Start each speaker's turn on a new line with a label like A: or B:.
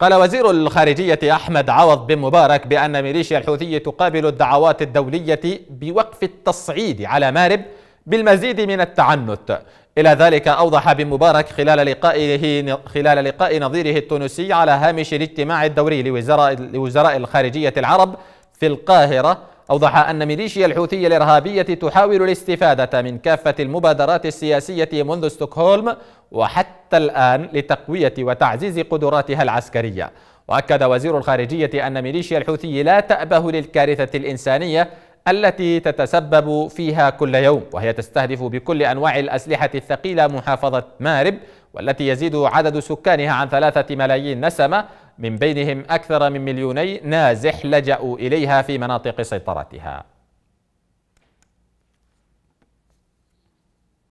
A: قال وزير الخارجية أحمد عوض بن مبارك بأن ميليشيا الحوثية تقابل الدعوات الدولية بوقف التصعيد على مارب بالمزيد من التعنت إلى ذلك أوضح بن مبارك خلال لقائه خلال لقاء نظيره التونسي على هامش الاجتماع الدوري لوزراء لوزراء الخارجية العرب في القاهرة أوضح أن ميليشيا الحوثية الإرهابية تحاول الاستفادة من كافة المبادرات السياسية منذ ستوكهولم وحتى الآن لتقوية وتعزيز قدراتها العسكرية وأكد وزير الخارجية أن ميليشيا الحوثي لا تأبه للكارثة الإنسانية التي تتسبب فيها كل يوم وهي تستهدف بكل أنواع الأسلحة الثقيلة محافظة مارب والتي يزيد عدد سكانها عن ثلاثة ملايين نسمة من بينهم أكثر من مليوني نازح لجأوا إليها في مناطق سيطرتها